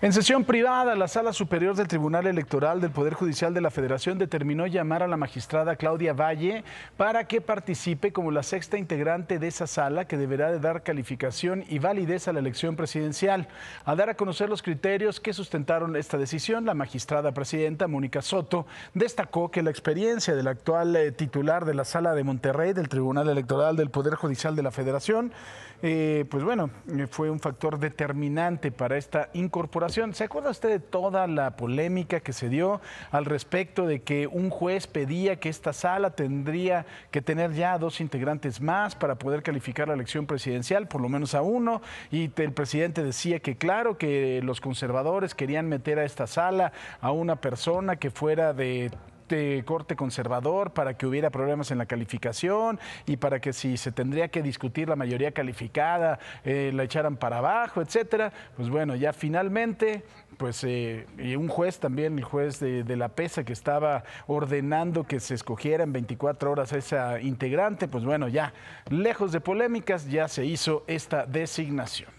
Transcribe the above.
En sesión privada, la Sala Superior del Tribunal Electoral del Poder Judicial de la Federación determinó llamar a la magistrada Claudia Valle para que participe como la sexta integrante de esa sala que deberá de dar calificación y validez a la elección presidencial. Al dar a conocer los criterios que sustentaron esta decisión, la magistrada presidenta Mónica Soto destacó que la experiencia del actual eh, titular de la Sala de Monterrey del Tribunal Electoral del Poder Judicial de la Federación eh, pues bueno, eh, fue un factor determinante para esta incorporación. ¿Se acuerda usted de toda la polémica que se dio al respecto de que un juez pedía que esta sala tendría que tener ya dos integrantes más para poder calificar la elección presidencial, por lo menos a uno? Y el presidente decía que claro, que los conservadores querían meter a esta sala a una persona que fuera de corte conservador para que hubiera problemas en la calificación y para que si se tendría que discutir la mayoría calificada, eh, la echaran para abajo, etcétera. Pues bueno, ya finalmente, pues eh, un juez también, el juez de, de, la PESA que estaba ordenando que se escogiera en 24 horas a esa integrante, pues bueno, ya lejos de polémicas, ya se hizo esta designación.